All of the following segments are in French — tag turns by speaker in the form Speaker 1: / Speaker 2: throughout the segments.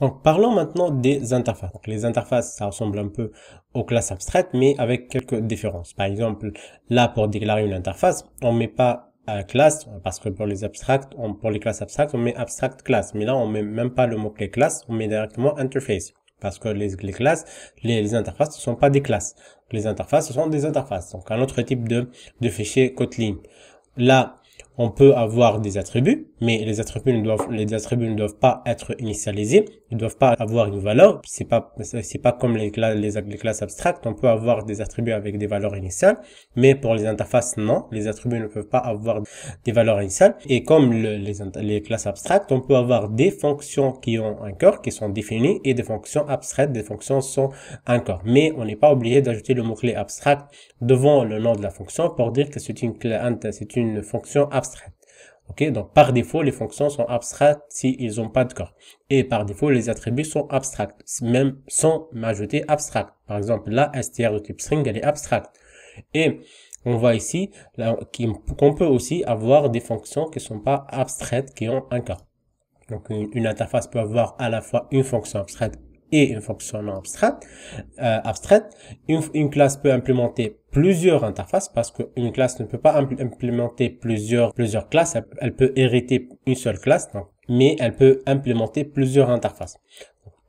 Speaker 1: Donc parlons maintenant des interfaces. les interfaces, ça ressemble un peu aux classes abstraites, mais avec quelques différences. Par exemple, là, pour déclarer une interface, on met pas class, euh, classe, parce que pour les abstracts, on, pour les classes abstractes, on met abstract class. Mais là, on met même pas le mot-clé classe, on met directement interface. Parce que les, les classes, les, interfaces, ce sont pas des classes. Les interfaces, ce sont des interfaces. Donc un autre type de, de fichier Kotlin. Là, on peut avoir des attributs, mais les attributs ne doivent, les attributs ne doivent pas être initialisés. Ils ne doivent pas avoir une valeur. C'est pas, c'est pas comme les, classes, les, abstraites. On peut avoir des attributs avec des valeurs initiales, mais pour les interfaces, non. Les attributs ne peuvent pas avoir des valeurs initiales. Et comme les, classes abstraites, on peut avoir des fonctions qui ont un corps, qui sont définies, et des fonctions abstraites, des fonctions sont un corps. Mais on n'est pas obligé d'ajouter le mot-clé abstract devant le nom de la fonction pour dire que c'est une, c'est une fonction abstraite donc par défaut, les fonctions sont abstraites s'ils n'ont pas de corps. Et par défaut, les attributs sont abstracts, même sans m'ajouter abstract. Par exemple, la str de type string, elle est abstracte. Et on voit ici qu'on peut aussi avoir des fonctions qui ne sont pas abstraites, qui ont un corps. Donc une interface peut avoir à la fois une fonction abstraite et une fonction abstraite, euh, abstraite une, classe peut implémenter plusieurs interfaces parce qu'une classe ne peut pas implémenter plusieurs plusieurs classes. Elle, peut hériter une seule classe, donc, mais elle peut implémenter plusieurs interfaces.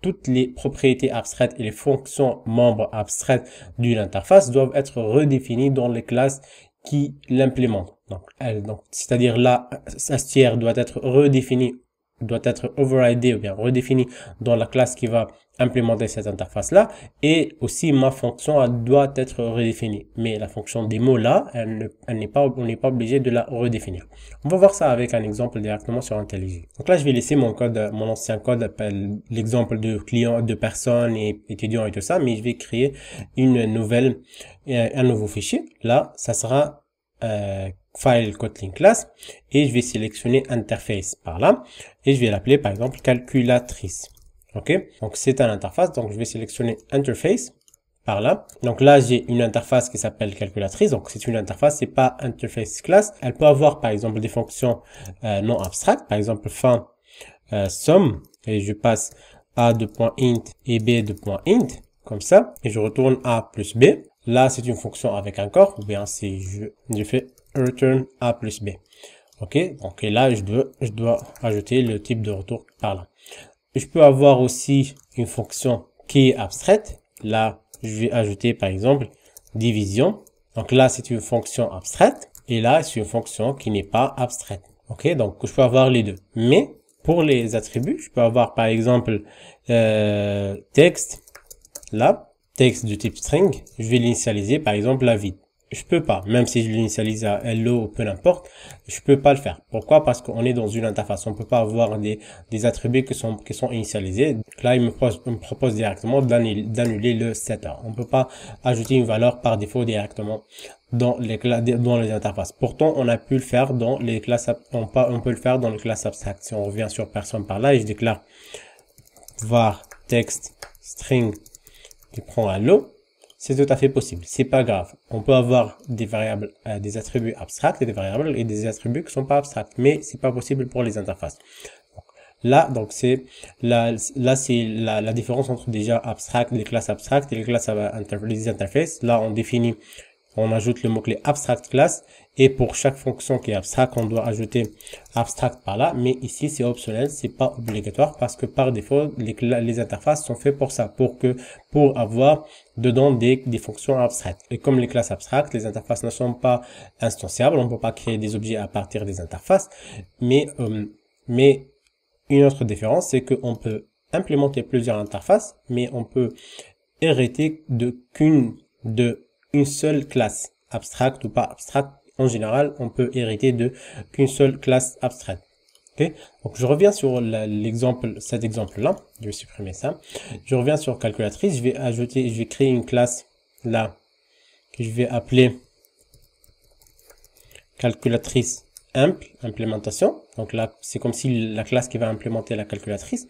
Speaker 1: toutes les propriétés abstraites et les fonctions membres abstraites d'une interface doivent être redéfinies dans les classes qui l'implémentent. Donc, elle, donc c'est-à-dire la sa doit être redéfinie doit être overridé ou bien redéfini dans la classe qui va implémenter cette interface là et aussi ma fonction doit être redéfinie mais la fonction des là elle n'est pas on n'est pas obligé de la redéfinir on va voir ça avec un exemple directement sur IntelliJ donc là je vais laisser mon code mon ancien code euh, ben, l'exemple de client de personnes et étudiants et tout ça mais je vais créer une nouvelle euh, un nouveau fichier là ça sera euh, file Kotlin class et je vais sélectionner interface par là et je vais l'appeler par exemple calculatrice. Ok, donc c'est un interface, donc je vais sélectionner interface par là. Donc là, j'ai une interface qui s'appelle calculatrice. Donc c'est une interface, c'est pas interface class. Elle peut avoir par exemple des fonctions euh, non abstraites, par exemple fin euh, sum et je passe a de point int et b de point int comme ça et je retourne a plus b. Là, c'est une fonction avec un corps ou bien si je, je fais return a plus b. Ok, donc et là, je dois, je dois ajouter le type de retour par là. Je peux avoir aussi une fonction qui est abstraite. Là, je vais ajouter par exemple division. Donc là, c'est une fonction abstraite. Et là, c'est une fonction qui n'est pas abstraite. Ok, donc je peux avoir les deux. Mais pour les attributs, je peux avoir par exemple euh, texte là, texte du type string. Je vais l'initialiser par exemple la vide je peux pas, même si je l'initialise à hello ou peu importe, je peux pas le faire. Pourquoi Parce qu'on est dans une interface, on peut pas avoir des, attributs qui sont, qui sont initialisés. là, il me, propose, me propose directement d'annuler le setter. On peut pas ajouter une valeur par défaut directement dans les dans les interfaces. Pourtant, on a pu le faire dans les classes, on, le faire dans les classes abstraites. Si on revient sur personne par là je déclare var text string qui prend hello, c'est tout à fait possible. C'est pas grave. On peut avoir des variables, euh, des attributs abstracts et des variables et des attributs qui sont pas abstracts, mais c'est pas possible pour les interfaces. là, donc c'est là, là c'est la, différence entre déjà abstract, les classes abstractes et les classes euh, les interfaces. Là, on définit on ajoute le mot-clé abstract class et pour chaque fonction qui est abstract, on doit ajouter abstract par là. Mais ici, c'est optionnel, c'est pas obligatoire parce que par défaut, les, les interfaces sont faites pour ça, pour que, pour avoir dedans des, fonctions abstraites. Et comme les classes abstractes les interfaces ne sont pas instanciables, on ne peut pas créer des objets à partir des interfaces. Mais, euh, mais une autre différence, c'est qu'on peut implémenter plusieurs interfaces, mais on peut hériter de qu'une de une seule classe, abstracte ou pas abstracte. En général, on peut hériter de qu'une seule classe abstraite. Okay Donc je reviens sur l'exemple, cet exemple-là. Je vais supprimer ça. Je reviens sur calculatrice. Je vais ajouter, je vais créer une classe là que je vais appeler calculatrice implémentation. Donc là, c'est comme si la classe qui va implémenter la calculatrice.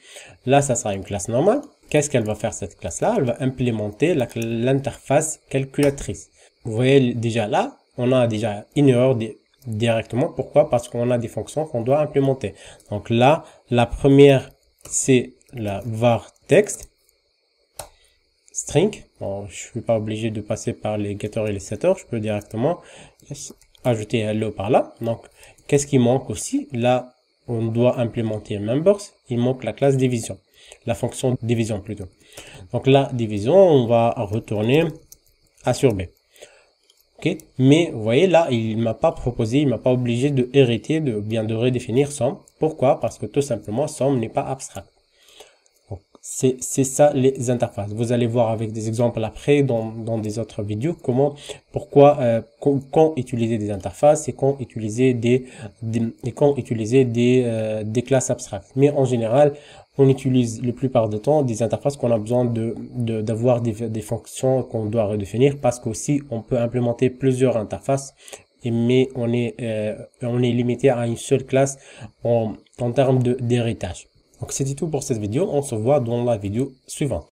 Speaker 1: Là, ça sera une classe normale. Qu'est-ce qu'elle va faire cette classe-là Elle va implémenter l'interface calculatrice. Vous voyez déjà là, on a déjà une erreur directement. Pourquoi Parce qu'on a des fonctions qu'on doit implémenter. Donc là, la première, c'est la var text string. Bon, je suis pas obligé de passer par les getters et les setters. Je peux directement ajouter hello par là. Donc, qu'est-ce qui manque aussi Là, on doit implémenter members. Il manque la classe division la fonction division plutôt. Donc la division, on va retourner A sur B. Mais vous voyez là, il m'a pas proposé, il m'a pas obligé de hériter, de bien de redéfinir somme. Pourquoi Parce que tout simplement, somme n'est pas abstract. C'est ça les interfaces. Vous allez voir avec des exemples après dans, des autres vidéos comment, pourquoi, euh, quand, utiliser des interfaces et quand utiliser des, utiliser des, des euh, classes abstraites. Mais en général, on utilise la plupart du temps des interfaces qu'on a besoin de d'avoir des, des, fonctions qu'on doit redéfinir parce qu'aussi on peut implémenter plusieurs interfaces et mais on est euh, on est limité à une seule classe en, en termes d'héritage. Donc c'était tout pour cette vidéo, on se voit dans la vidéo suivante.